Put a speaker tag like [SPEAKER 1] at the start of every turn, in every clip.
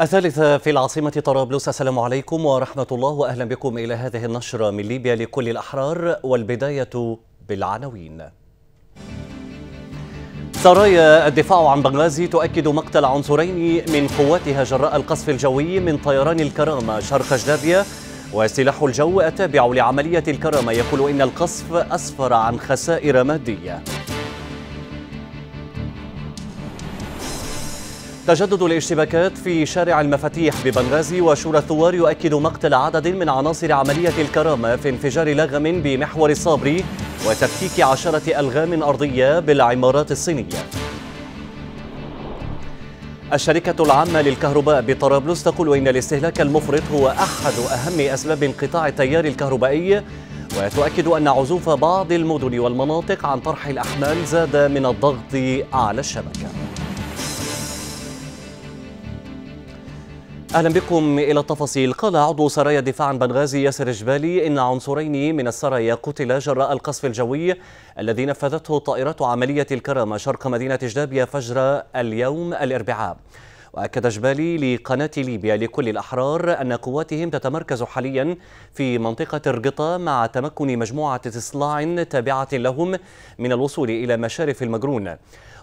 [SPEAKER 1] الثالثة في العاصمة طرابلس السلام عليكم ورحمة الله وأهلا بكم إلى هذه النشرة من ليبيا لكل الأحرار والبداية بالعناوين سرايا الدفاع عن بنغازي تؤكد مقتل عنصرين من قواتها جراء القصف الجوي من طيران الكرامة شرق جدابية وسلاح الجو التابع لعملية الكرامة يقول إن القصف أسفر عن خسائر مادية تجدد الاشتباكات في شارع المفاتيح ببنغازي وشورى الثوار يؤكد مقتل عدد من عناصر عملية الكرامة في انفجار لغم بمحور الصابري وتفكيك عشرة ألغام أرضية بالعمارات الصينية الشركة العامة للكهرباء بطرابلس تقول إن الاستهلاك المفرط هو أحد أهم أسباب انقطاع التيار الكهربائي وتؤكد أن عزوف بعض المدن والمناطق عن طرح الأحمال زاد من الضغط على الشبكة أهلا بكم إلى التفاصيل قال عضو سرايا دفاع عن بنغازي ياسر جبالي إن عنصرين من السرايا قتلا جراء القصف الجوي الذي نفذته طائرات عملية الكرامة شرق مدينة جدابيا فجر اليوم الأربعاء وأكد جبالي لقناة ليبيا لكل الأحرار أن قواتهم تتمركز حاليا في منطقة الرقطة مع تمكن مجموعة إصلاع تابعة لهم من الوصول إلى مشارف المجرون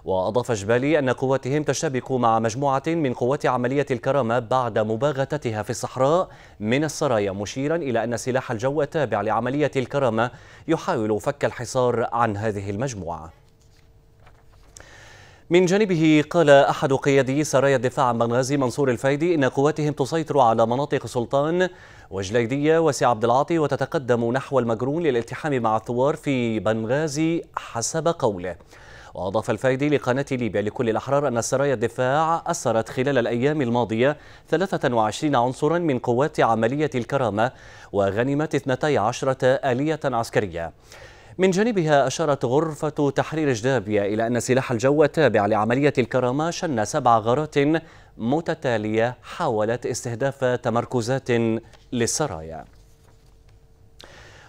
[SPEAKER 1] وأضاف جبالي أن قوتهم تشتبك مع مجموعة من قوات عملية الكرامة بعد مباغتتها في الصحراء من السرايا مشيرا إلى أن سلاح الجو التابع لعملية الكرامة يحاول فك الحصار عن هذه المجموعة من جانبه قال أحد قيادي سرايا الدفاع عن بنغازي منصور الفايدي إن قواتهم تسيطر على مناطق سلطان وجليدية وسي عبد العاطي وتتقدم نحو المجرون للالتحام مع الثوار في بنغازي حسب قوله وأضاف الفايدي لقناة ليبيا لكل الأحرار أن سرايا الدفاع أسرت خلال الأيام الماضية 23 عنصرا من قوات عملية الكرامة وغنمت 12 آلية عسكرية من جانبها أشارت غرفة تحرير جدابية إلى أن سلاح الجو التابع لعملية الكرامة شن سبع غارات متتالية حاولت استهداف تمركزات للسرايا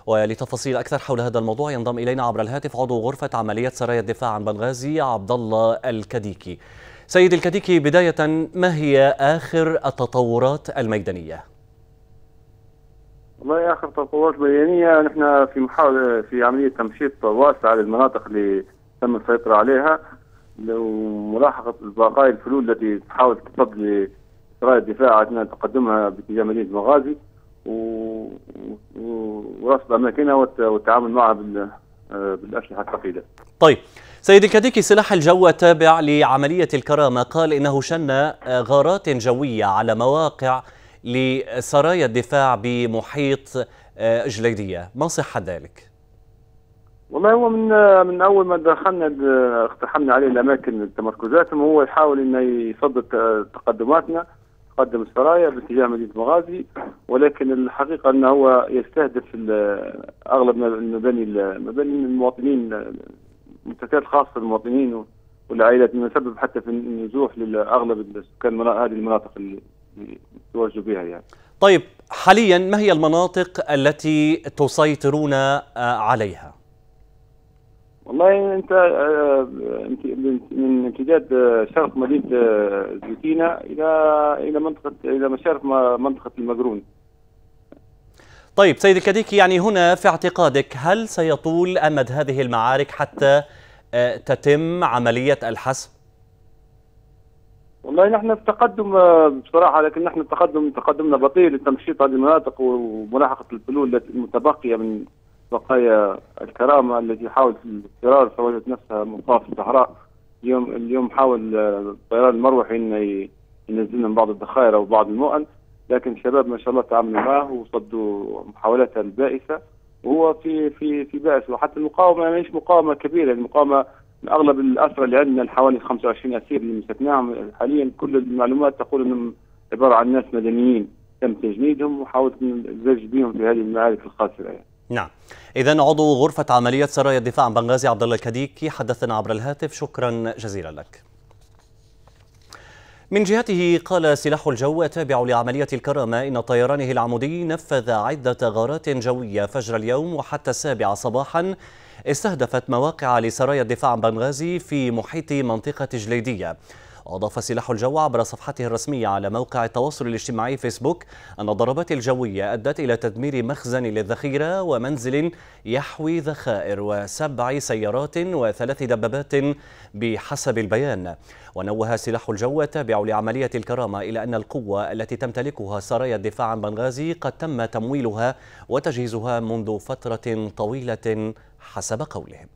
[SPEAKER 1] ولتفاصيل أكثر حول هذا الموضوع ينضم إلينا عبر الهاتف عضو غرفة عمليات سرايا الدفاع عن بنغازي عبد الله الكديكي سيد الكديكي بداية ما هي آخر التطورات الميدانية؟
[SPEAKER 2] والله آخر تطورات ميدانية نحن في محاولة في عملية تمشيط واسعة للمناطق اللي تم السيطرة عليها وملاحقة بقايا الفلول التي تحاول تصد لسرايا الدفاع عندنا تقدمها باتجاه مدينة بنغازي و ورصد اماكنها والتعامل معها آه، بالاسلحه الثقيله.
[SPEAKER 1] طيب سيد الكاديكي سلاح الجو التابع لعمليه الكرامه قال انه شن آه، غارات جويه على مواقع لسرايا الدفاع بمحيط آه، جليديه، ما صحه ذلك؟
[SPEAKER 2] والله هو من من اول ما دخلنا اقتحمنا عليه الاماكن تمركزاتهم هو يحاول انه يصد تقدماتنا قدم السرايا باتجاه مدينه مغازي ولكن الحقيقه انه هو يستهدف اغلب المباني المباني المواطنين المنتجات الخاصه للمواطنين والعائلات مما سبب حتى في النزوح لاغلب السكان هذه المناطق اللي تواجدوا بها يعني.
[SPEAKER 1] طيب حاليا ما هي المناطق التي تسيطرون آه، عليها؟
[SPEAKER 2] والله انت آه، من امتداد آه، شرق مدينه آه، زيتينا الى الى منطقه الى مشارف منطقه المقرون.
[SPEAKER 1] طيب سيد الكديكي يعني هنا في اعتقادك هل سيطول امد هذه المعارك حتى تتم عمليه الحسم؟
[SPEAKER 2] والله نحن في تقدم بصراحه لكن نحن تقدم تقدمنا بطيء لتمشيط هذه المناطق وملاحقه الحلول المتبقيه من بقايا الكرامة التي حاولت الاضطرار فوجدت نفسها منطقة في الصحراء اليوم اليوم حاول آه، طيران المروحي انه ينزل لهم بعض الذخائر او بعض المؤن لكن الشباب ما شاء الله تعاملوا معه وصدوا محاولاتها البائسه وهو في في في بأس وحتى المقاومه هيش يعني مقاومه كبيره المقاومه اغلب الاسرى اللي عندنا حوالي 25 اسير اللي مسكناهم حاليا كل المعلومات تقول انهم عباره عن ناس مدنيين تم تجنيدهم وحاولت الزج بهم في هذه المعارك الخاسره يعني.
[SPEAKER 1] نعم إذا عضو غرفة عمليات سرايا الدفاع عن بنغازي عبد الله الكديكي حدثنا عبر الهاتف شكرا جزيلا لك من جهته قال سلاح الجو التابع لعملية الكرامة إن طيرانه العمودي نفذ عدة غارات جوية فجر اليوم وحتى السابعة صباحا استهدفت مواقع لسرايا الدفاع عن بنغازي في محيط منطقة جليدية أضاف سلاح الجو عبر صفحته الرسمية على موقع التواصل الاجتماعي فيسبوك أن الضربات الجوية أدت إلى تدمير مخزن للذخيرة ومنزل يحوي ذخائر وسبع سيارات وثلاث دبابات بحسب البيان ونوه سلاح الجو التابع لعملية الكرامة إلى أن القوة التي تمتلكها سرايا الدفاع عن بنغازي قد تم تمويلها وتجهيزها منذ فترة طويلة حسب قولهم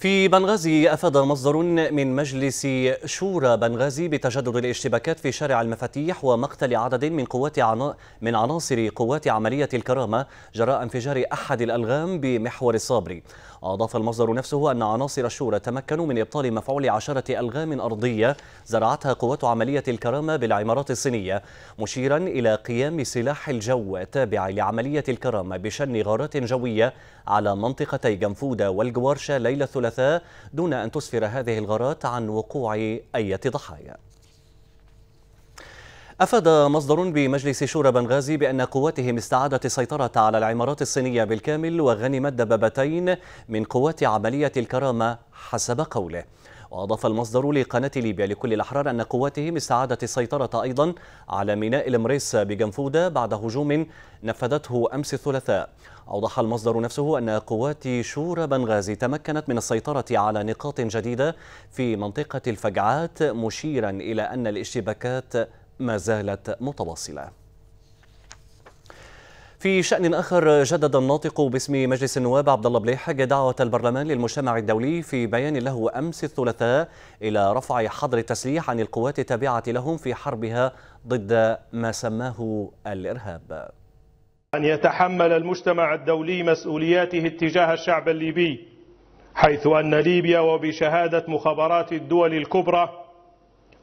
[SPEAKER 1] في بنغازي أفاد مصدر من مجلس شورى بنغازي بتجدد الاشتباكات في شارع المفاتيح ومقتل عدد من قوات عنا... من عناصر قوات عملية الكرامة جراء انفجار أحد الألغام بمحور الصابري أضاف المصدر نفسه أن عناصر الشورى تمكنوا من إبطال مفعول عشرة ألغام أرضية زرعتها قوات عملية الكرامة بالعمارات الصينية مشيرا إلى قيام سلاح الجو التابع لعملية الكرامة بشن غارات جوية على منطقتي جنفودة والجوارشة ليلة الثلاثاء دون أن تسفر هذه الغارات عن وقوع أي ضحايا أفاد مصدر بمجلس شورى بنغازي بأن قواتهم استعادت السيطرة على العمارات الصينية بالكامل وغنمت دبابتين من قوات عملية الكرامة حسب قوله وأضاف المصدر لقناة ليبيا لكل الأحرار أن قواتهم استعادت السيطرة أيضا على ميناء المريس بجنفودة بعد هجوم نفذته أمس الثلاثاء أوضح المصدر نفسه أن قوات شورى بنغازي تمكنت من السيطرة على نقاط جديدة في منطقة الفجعات مشيرا إلى أن الاشتباكات ما زالت متواصله في شأن آخر جدد الناطق باسم مجلس النواب عبد الله بليحج دعوة البرلمان للمجتمع الدولي في بيان له أمس الثلاثاء إلى رفع حظر التسليح عن القوات التابعة لهم في حربها ضد ما سماه الإرهاب أن
[SPEAKER 2] يتحمل المجتمع الدولي مسؤولياته اتجاه الشعب الليبي حيث أن ليبيا وبشهادة مخابرات الدول الكبرى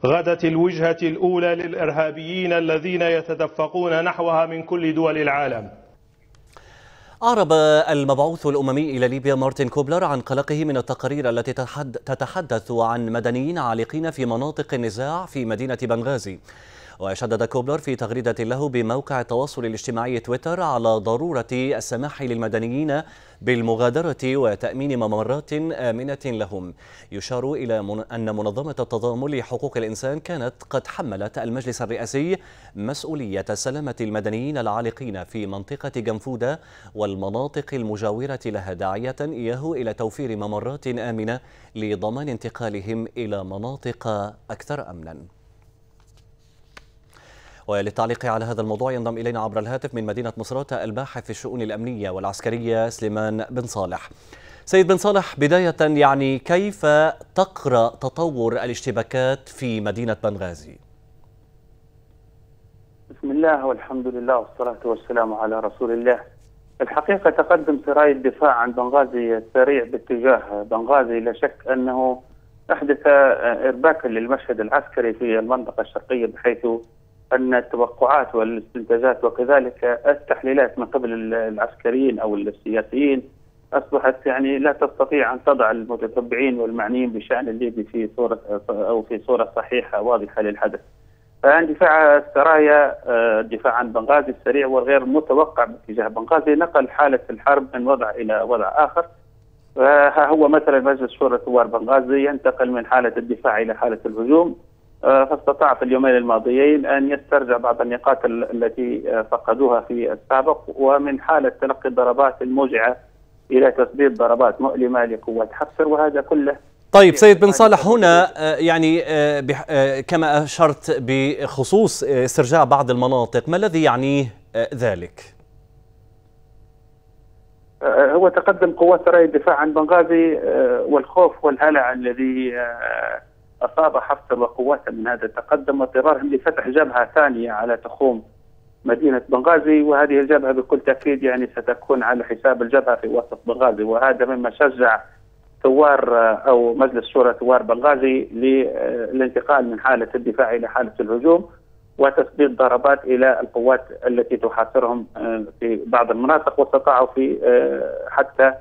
[SPEAKER 2] غدت الوجهة الأولى للإرهابيين الذين يتدفقون نحوها من كل دول العالم
[SPEAKER 1] أعرب المبعوث الأممي إلى ليبيا مارتن كوبلر عن قلقه من التقارير التي تتحدث عن مدنيين عالقين في مناطق النزاع في مدينة بنغازي وشدد كوبلر في تغريدة له بموقع التواصل الاجتماعي تويتر على ضرورة السماح للمدنيين بالمغادرة وتأمين ممرات آمنة لهم يشار إلى أن منظمة التضامن لحقوق الإنسان كانت قد حملت المجلس الرئاسي مسؤولية سلامة المدنيين العالقين في منطقة جنفودة والمناطق المجاورة لها داعية إياه إلى توفير ممرات آمنة لضمان انتقالهم إلى مناطق أكثر أمناً وللتعليق على هذا الموضوع ينضم إلينا عبر الهاتف من مدينة مصراتة الباحث في الشؤون الأمنية والعسكرية سليمان بن صالح سيد بن صالح بداية يعني كيف تقرأ تطور الاشتباكات في مدينة بنغازي؟
[SPEAKER 2] بسم الله والحمد لله والصلاة والسلام على رسول الله الحقيقة تقدم سراي الدفاع عن بنغازي السريع باتجاه بنغازي لا شك أنه أحدث إرباكا للمشهد العسكري في المنطقة الشرقية بحيث ان التوقعات والاستنتاجات وكذلك التحليلات من قبل العسكريين او السياسيين اصبحت يعني لا تستطيع ان تضع المتتبعين والمعنيين بشان الليبي في صوره او في صوره صحيحه واضحه للحدث. دفاع السرايا الدفاع آه، عن بنغازي السريع والغير متوقع باتجاه بنغازي نقل حاله الحرب من وضع الى وضع اخر. آه، ها هو مثلا مجلس شورى ثوار بنغازي ينتقل من حاله الدفاع الى حاله الهجوم آه، فاستطاع في اليومين الماضيين ان يسترجع بعض النقاط التي آه، فقدوها في السابق ومن حاله تلقي الضربات الموجعه الى تسديد ضربات مؤلمه لقوات حفصر وهذا كله
[SPEAKER 1] طيب سيد بن صالح هنا آه، يعني كما اشرت بخصوص استرجاع بعض المناطق ما الذي يعنيه ذلك؟
[SPEAKER 2] هو تقدم قوات سرايا الدفاع عن بنغازي والخوف والهلع الذي أصاب حفتر وقواته من هذا التقدم واضطرارهم لفتح جبهة ثانية على تخوم مدينة بنغازي وهذه الجبهة بكل تأكيد يعني ستكون على حساب الجبهة في وسط بنغازي وهذا مما شجع ثوار آه، أو مجلس شورى ثوار بنغازي للانتقال آه، من حالة الدفاع إلى حالة الهجوم وتسديد ضربات الى القوات التي تحاصرهم آه، في بعض المناطق واستطاعوا في حتى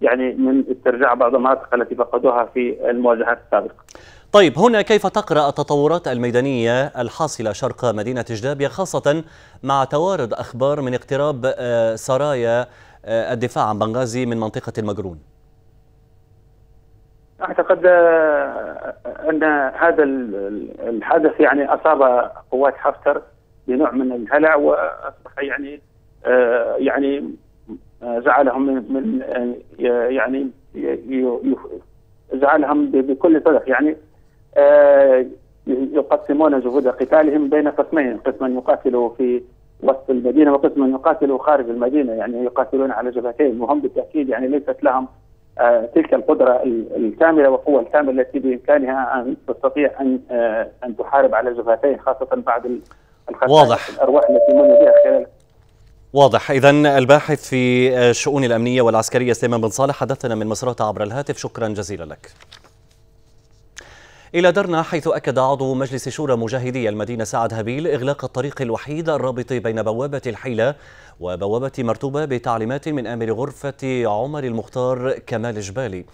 [SPEAKER 2] يعني من استرجاع بعض المناطق التي فقدوها في المواجهات السابقه.
[SPEAKER 1] طيب هنا كيف تقرأ التطورات الميدانية الحاصلة شرق مدينة جدابيا خاصة مع توارد أخبار من اقتراب آه، سرايا آه، الدفاع عن بنغازي من منطقة المجرون
[SPEAKER 2] أعتقد آه، أن هذا الحدث يعني أصاب قوات حفتر بنوع من الهلع وأصبح يعني يعني زعلهم من يعني زعلهم بكل صدق يعني آه، يقسمون جهود قتالهم بين قسمين قسم يقاتل في وسط المدينة وقسم يقاتل خارج المدينة يعني يقاتلون على جبهتين وهم بالتأكيد يعني ليست لهم آه، تلك القدرة الكاملة والقوة الكاملة التي بإمكانها أن تستطيع أن آه، أن تحارب على جبهتين خاصة بعد
[SPEAKER 1] واضح الأرواح
[SPEAKER 2] التي من بها خلال
[SPEAKER 1] واضح إذا الباحث في الشؤون الأمنية والعسكرية سليمان بن صالح حدثنا من مصراتة عبر الهاتف شكرا جزيلا لك إلى درنا حيث أكد عضو مجلس شورى مجاهدي المدينة سعد هبيل إغلاق الطريق الوحيد الرابط بين بوابة الحيلة وبوابة مرتوبة بتعليمات من آمر غرفة عمر المختار كمال جبالي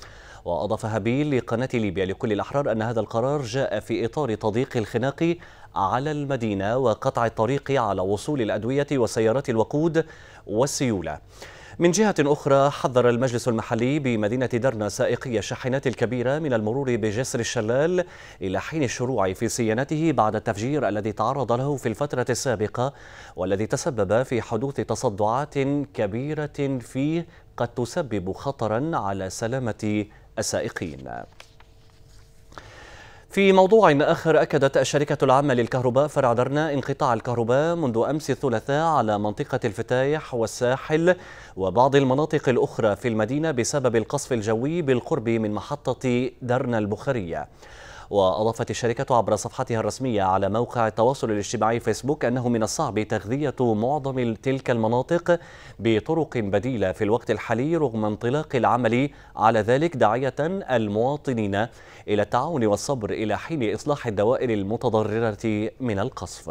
[SPEAKER 1] وأضاف هابيل لقناة ليبيا لكل الأحرار أن هذا القرار جاء في إطار تضييق الخناق على المدينة وقطع الطريق على وصول الأدوية وسيارات الوقود والسيولة من جهة أخرى حذر المجلس المحلي بمدينة درنا سائقي الشاحنات الكبيرة من المرور بجسر الشلال إلى حين الشروع في صيانته بعد التفجير الذي تعرض له في الفترة السابقة والذي تسبب في حدوث تصدعات كبيرة فيه قد تسبب خطرا على سلامة السائقين في موضوع آخر أكدت الشركة العامة للكهرباء فرع درنا انقطاع الكهرباء منذ أمس الثلاثاء على منطقة الفتايح والساحل وبعض المناطق الأخرى في المدينة بسبب القصف الجوي بالقرب من محطة درنا البخارية وأضافت الشركة عبر صفحتها الرسمية على موقع التواصل الاجتماعي فيسبوك أنه من الصعب تغذية معظم تلك المناطق بطرق بديلة في الوقت الحالي رغم انطلاق العمل على ذلك داعية المواطنين إلى التعاون والصبر إلى حين إصلاح الدوائر المتضررة من القصف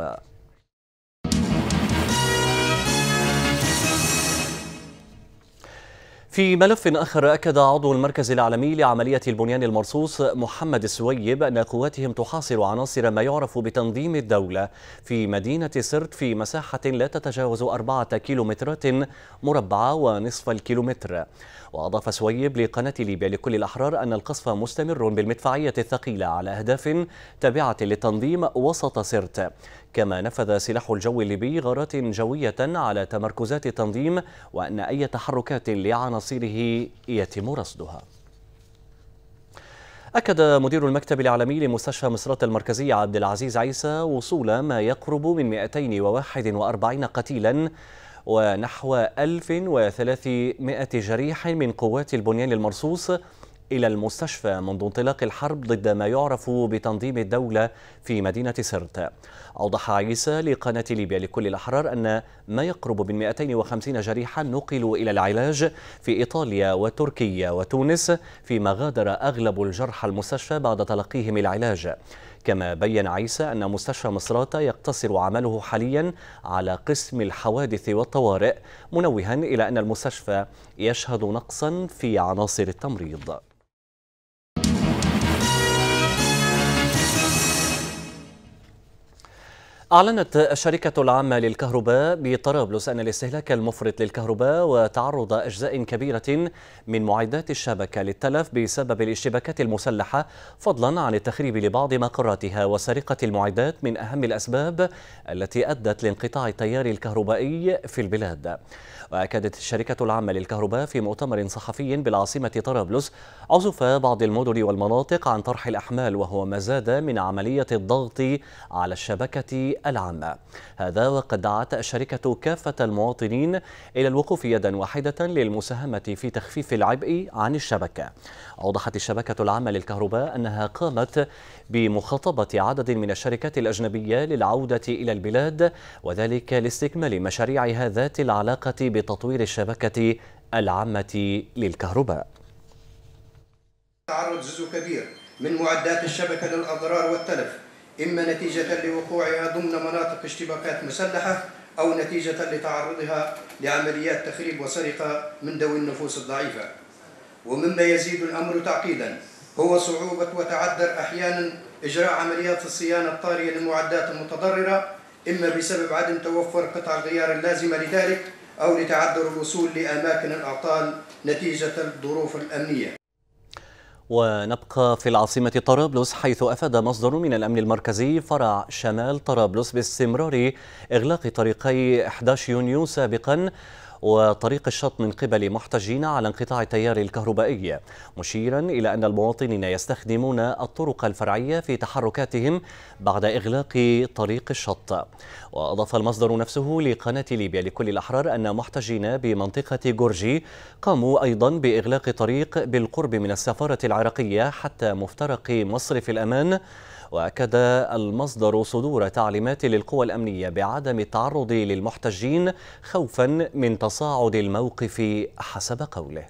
[SPEAKER 1] في ملف آخر أكد عضو المركز العالمي لعملية البنيان المرصوص محمد السويب أن قواتهم تحاصر عناصر ما يعرف بتنظيم الدولة في مدينة سرت في مساحة لا تتجاوز أربعة كيلومترات مربعة ونصف الكيلومتر وأضاف سويب لقناة ليبيا لكل الأحرار أن القصف مستمر بالمدفعية الثقيلة على أهداف تابعة للتنظيم وسط سرت كما نفذ سلاح الجو الليبي غارات جوية على تمركزات التنظيم وأن أي تحركات لعناصره يتم رصدها أكد مدير المكتب الإعلامي لمستشفى مصرات المركزية عبد العزيز عيسى وصول ما يقرب من 241 قتيلا ونحو 1300 جريح من قوات البنيان المرصوص إلى المستشفى منذ انطلاق الحرب ضد ما يعرف بتنظيم الدولة في مدينة سرت أوضح عيسى لقناة ليبيا لكل الأحرار أن ما يقرب من 250 جريحا نقلوا إلى العلاج في إيطاليا وتركيا وتونس فيما غادر أغلب الجرحى المستشفى بعد تلقيهم العلاج كما بين عيسى أن مستشفى مصراتة يقتصر عمله حاليا على قسم الحوادث والطوارئ منوها إلى أن المستشفى يشهد نقصا في عناصر التمريض أعلنت الشركة العامة للكهرباء بطرابلس أن الاستهلاك المفرط للكهرباء وتعرض أجزاء كبيرة من معدات الشبكة للتلف بسبب الاشتباكات المسلحة فضلا عن التخريب لبعض مقراتها وسرقة المعدات من أهم الأسباب التي أدت لانقطاع التيار الكهربائي في البلاد وأكدت الشركة العامة للكهرباء في مؤتمر صحفي بالعاصمة طرابلس عزف بعض المدن والمناطق عن طرح الأحمال وهو ما زاد من عملية الضغط على الشبكة العامة هذا وقد دعت الشركة كافة المواطنين إلى الوقوف يدا واحدة للمساهمة في تخفيف العبء عن الشبكة أوضحت الشبكة العامة للكهرباء أنها قامت بمخاطبة عدد من الشركات الأجنبية للعودة إلى البلاد وذلك لاستكمال مشاريعها ذات العلاقة بتطوير الشبكة العامة للكهرباء تعرض جزء كبير من معدات الشبكة للأضرار والتلف إما نتيجة
[SPEAKER 2] لوقوعها ضمن مناطق اشتباكات مسلحة أو نتيجة لتعرضها لعمليات تخريب وسرقة من ذوي النفوس الضعيفة ومما يزيد الأمر تعقيدا هو صعوبة وتعذر أحيانا إجراء عمليات الصيانة الطارية للمعدات المتضررة إما بسبب عدم توفر قطع الغيار اللازمة لذلك أو لتعذر الوصول لأماكن الأعطال نتيجة الظروف الأمنية
[SPEAKER 1] ونبقى في العاصمة طرابلس حيث أفاد مصدر من الأمن المركزي فرع شمال طرابلس باستمرار إغلاق طريقي 11 يونيو سابقا وطريق الشط من قبل محتجين على انقطاع التيار الكهربائي مشيرا إلى أن المواطنين يستخدمون الطرق الفرعية في تحركاتهم بعد إغلاق طريق الشط وأضاف المصدر نفسه لقناة ليبيا لكل الأحرار أن محتجين بمنطقة جورجي قاموا أيضا بإغلاق طريق بالقرب من السفارة العراقية حتى مفترق مصرف الأمان وأكد المصدر صدور تعليمات للقوى الأمنية بعدم التعرض للمحتجين خوفا من تصاعد الموقف حسب قوله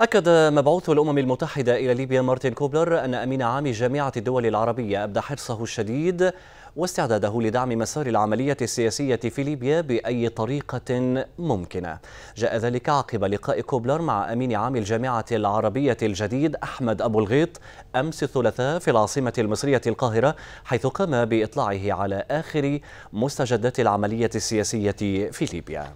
[SPEAKER 1] أكد مبعوث الأمم المتحدة إلى ليبيا مارتن كوبلر أن أمين عام جامعة الدول العربية أبدى حرصه الشديد واستعداده لدعم مسار العملية السياسية في ليبيا بأي طريقة ممكنة جاء ذلك عقب لقاء كوبلر مع أمين عام الجامعة العربية الجديد أحمد أبو الغيط أمس الثلاثاء في العاصمة المصرية القاهرة حيث قام بإطلاعه على آخر مستجدات العملية السياسية في ليبيا.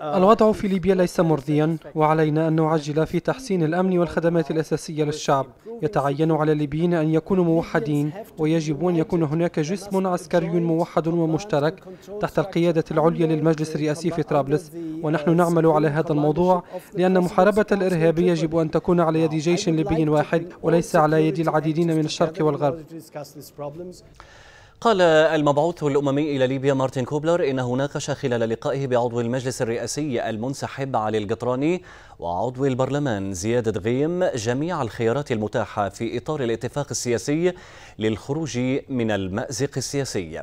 [SPEAKER 1] آه. الوضع في ليبيا ليس مرضيا وعلينا أن نعجل في تحسين الأمن
[SPEAKER 2] والخدمات الأساسية للشعب يتعين على الليبيين أن يكونوا موحدين ويجب أن يكون هناك جسم عسكري موحد ومشترك تحت القيادة العليا للمجلس الرئاسي في طرابلس ونحن نعمل على هذا الموضوع لأن محاربة الإرهاب يجب أن تكون على يد جيش ليبي واحد وليس على يد العديدين من الشرق والغرب
[SPEAKER 1] قال المبعوث الأممي إلى ليبيا مارتن كوبلر إنه ناقش خلال لقائه بعضو المجلس الرئاسي المنسحب علي القطراني وعضو البرلمان زياد دغيم جميع الخيارات المتاحة في إطار الاتفاق السياسي للخروج من المأزق السياسي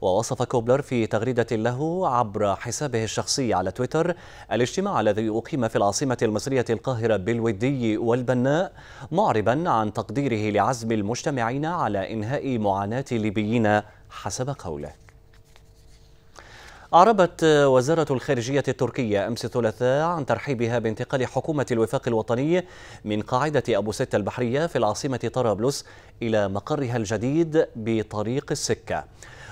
[SPEAKER 1] ووصف كوبلر في تغريدة له عبر حسابه الشخصي على تويتر الاجتماع الذي أقيم في العاصمة المصرية القاهرة بالودي والبناء معربا عن تقديره لعزم المجتمعين على إنهاء معاناة الليبيين حسب قوله أعربت وزارة الخارجية التركية أمس الثلاثاء عن ترحيبها بانتقال حكومة الوفاق الوطني من قاعدة أبو ستة البحرية في العاصمة طرابلس إلى مقرها الجديد بطريق السكة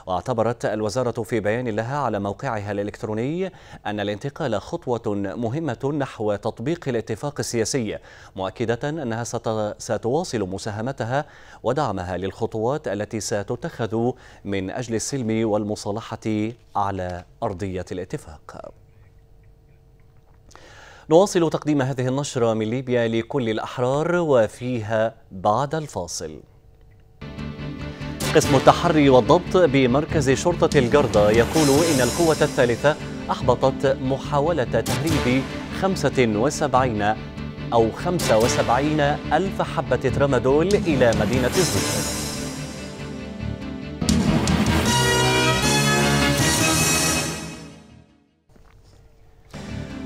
[SPEAKER 1] واعتبرت الوزارة في بيان لها على موقعها الإلكتروني أن الانتقال خطوة مهمة نحو تطبيق الاتفاق السياسي مؤكدة أنها ستواصل مساهمتها ودعمها للخطوات التي ستتخذ من أجل السلم والمصالحة على أرضية الاتفاق نواصل تقديم هذه النشرة من ليبيا لكل الأحرار وفيها بعد الفاصل قسم التحري والضبط بمركز شرطة الجردة يقول إن القوة الثالثة أحبطت محاولة تهريب 75 أو 75 ألف حبة ترامادول إلى مدينة الزيت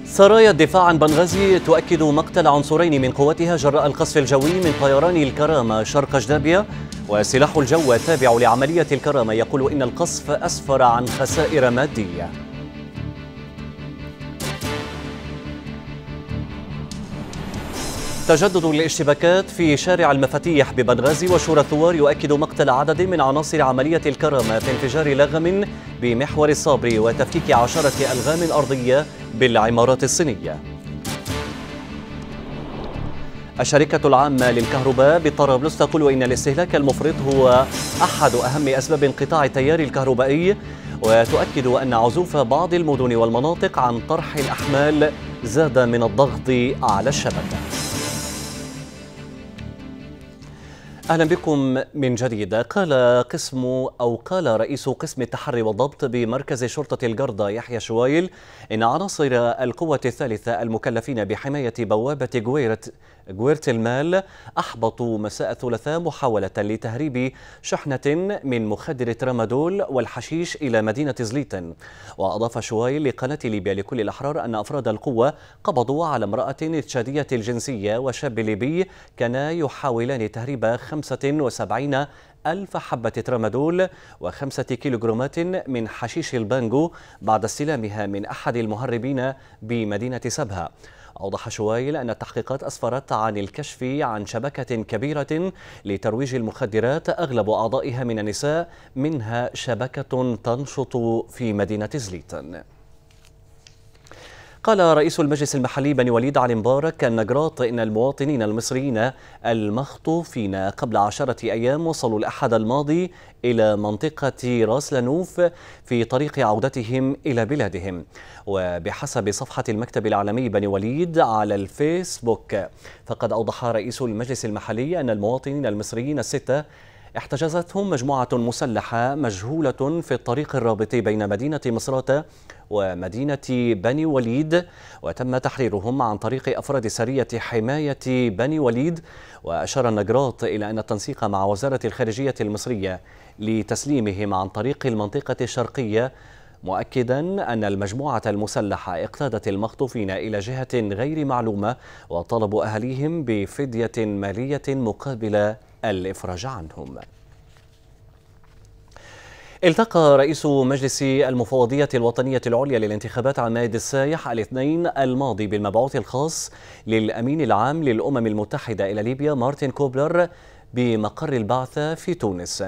[SPEAKER 1] سرايا الدفاع عن بنغازي تؤكد مقتل عنصرين من قوتها جراء القصف الجوي من طيران الكرامة شرق جدابيا وسلاح الجو التابع لعملية الكرامة يقول إن القصف أسفر عن خسائر مادية تجدد الاشتباكات في شارع المفاتيح ببنغازي وشورى الثوار يؤكد مقتل عدد من عناصر عملية الكرامة في انفجار لغم بمحور الصابري وتفكيك عشرة ألغام أرضية بالعمارات الصينية الشركة العامة للكهرباء بطرابلس تقول إن الاستهلاك المفرط هو أحد أهم أسباب انقطاع التيار الكهربائي وتؤكد أن عزوف بعض المدن والمناطق عن طرح الأحمال زاد من الضغط على الشبكة اهلا بكم من جديد قال قسم او قال رئيس قسم التحري والضبط بمركز شرطه الجرده يحيى شويل ان عناصر القوه الثالثه المكلفين بحمايه بوابه جويره جويرت المال أحبطوا مساء الثلاثاء محاولة لتهريب شحنة من مخدر ترامادول والحشيش إلى مدينة زليتن وأضاف شواي لقناة ليبيا لكل الأحرار أن أفراد القوة قبضوا على امرأة تشادية الجنسية وشاب ليبي كانا يحاولان تهريب 75 ألف حبة ترامادول وخمسة كيلوغرامات من حشيش البانجو بعد استلامها من أحد المهربين بمدينة سبها أوضح شويل أن التحقيقات أسفرت عن الكشف عن شبكة كبيرة لترويج المخدرات أغلب أعضائها من النساء منها شبكة تنشط في مدينة زليتن قال رئيس المجلس المحلي بني وليد علي مبارك أن إن المواطنين المصريين المخطوفين قبل عشرة أيام وصلوا الأحد الماضي إلى منطقة راس لانوف في طريق عودتهم إلى بلادهم وبحسب صفحة المكتب العالمي بني وليد على الفيسبوك فقد أوضح رئيس المجلس المحلي أن المواطنين المصريين الستة احتجزتهم مجموعة مسلحة مجهولة في الطريق الرابط بين مدينة مصراتة ومدينة بني وليد وتم تحريرهم عن طريق أفراد سرية حماية بني وليد وأشار النجراط إلى أن التنسيق مع وزارة الخارجية المصرية لتسليمهم عن طريق المنطقة الشرقية مؤكدا أن المجموعة المسلحة اقتادت المخطوفين إلى جهة غير معلومة وطلبوا أهليهم بفدية مالية مقابل الإفراج عنهم التقى رئيس مجلس المفوضية الوطنية العليا للانتخابات عماد السايح الاثنين الماضي بالمبعوث الخاص للأمين العام للأمم المتحدة إلى ليبيا مارتن كوبلر بمقر البعثة في تونس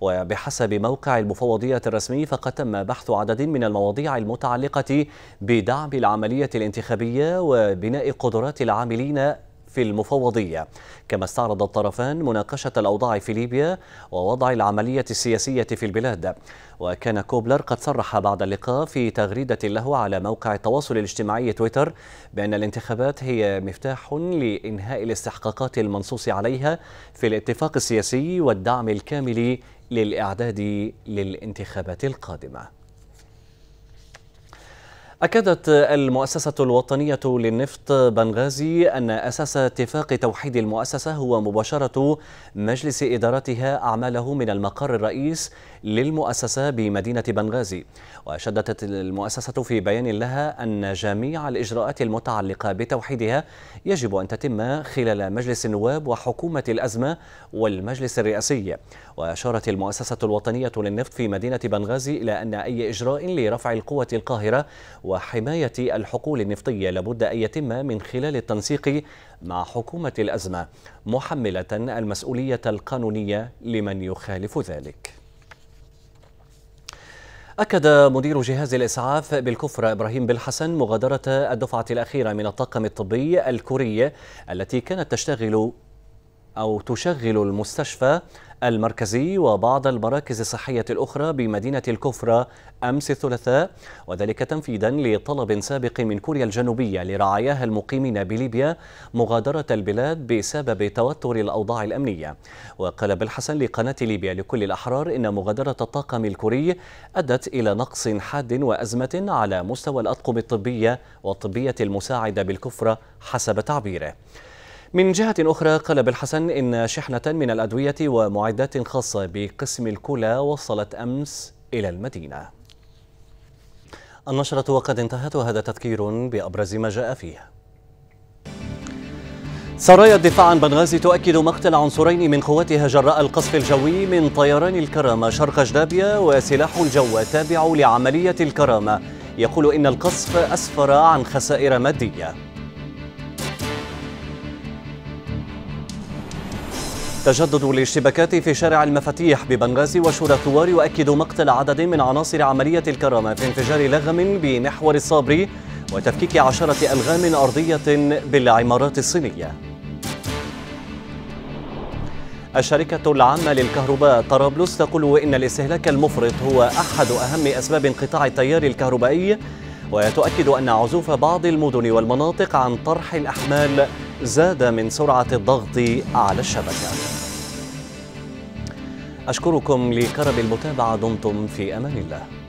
[SPEAKER 1] وبحسب موقع المفوضية الرسمي فقد تم بحث عدد من المواضيع المتعلقة بدعم العملية الانتخابية وبناء قدرات العاملين في المفوضية كما استعرض الطرفان مناقشة الأوضاع في ليبيا ووضع العملية السياسية في البلاد وكان كوبلر قد صرح بعد اللقاء في تغريدة له على موقع التواصل الاجتماعي تويتر بأن الانتخابات هي مفتاح لإنهاء الاستحقاقات المنصوص عليها في الاتفاق السياسي والدعم الكامل للإعداد للانتخابات القادمة أكدت المؤسسة الوطنية للنفط بنغازي أن أساس اتفاق توحيد المؤسسة هو مباشرة مجلس إدارتها أعماله من المقر الرئيس للمؤسسة بمدينة بنغازي وشددت المؤسسة في بيان لها أن جميع الإجراءات المتعلقة بتوحيدها يجب أن تتم خلال مجلس النواب وحكومة الأزمة والمجلس الرئاسي وأشارت المؤسسة الوطنية للنفط في مدينة بنغازي إلى أن أي إجراء لرفع القوة القاهرة وحماية الحقول النفطية لابد أن يتم من خلال التنسيق مع حكومة الأزمة محملة المسؤولية القانونية لمن يخالف ذلك أكد مدير جهاز الإسعاف بالكفرة إبراهيم بالحسن مغادرة الدفعة الأخيرة من الطاقم الطبي الكوري التي كانت تشتغل أو تشغل المستشفى المركزي وبعض المراكز الصحية الأخرى بمدينة الكفرة أمس الثلاثاء وذلك تنفيذا لطلب سابق من كوريا الجنوبية لرعاياها المقيمين بليبيا مغادرة البلاد بسبب توتر الأوضاع الأمنية وقال بالحسن لقناة ليبيا لكل الأحرار إن مغادرة الطاقم الكوري أدت إلى نقص حاد وأزمة على مستوى الأطقم الطبية والطبية المساعدة بالكفرة حسب تعبيره من جهة أخرى قال بالحسن إن شحنة من الأدوية ومعدات خاصة بقسم الكلى وصلت أمس إلى المدينة النشرة وقد انتهت وهذا تذكير بأبرز ما جاء فيه سرايا الدفاع عن بنغازي تؤكد مقتل عنصرين من قواتها جراء القصف الجوي من طيران الكرامة شرق جدابيا وسلاح الجو التابع لعملية الكرامة يقول إن القصف أسفر عن خسائر مادية تجدد الاشتباكات في شارع المفاتيح ببنغازي وشورى الثوار يؤكد مقتل عدد من عناصر عملية الكرامة في انفجار لغم بمحور الصابري وتفكيك عشرة ألغام أرضية بالعمارات الصينية الشركة العامة للكهرباء طرابلس تقول إن الاستهلاك المفرط هو أحد أهم أسباب انقطاع التيار الكهربائي وتؤكد أن عزوف بعض المدن والمناطق عن طرح الأحمال زاد من سرعة الضغط على الشبكة أشكركم لكرم المتابعة دمتم في أمان الله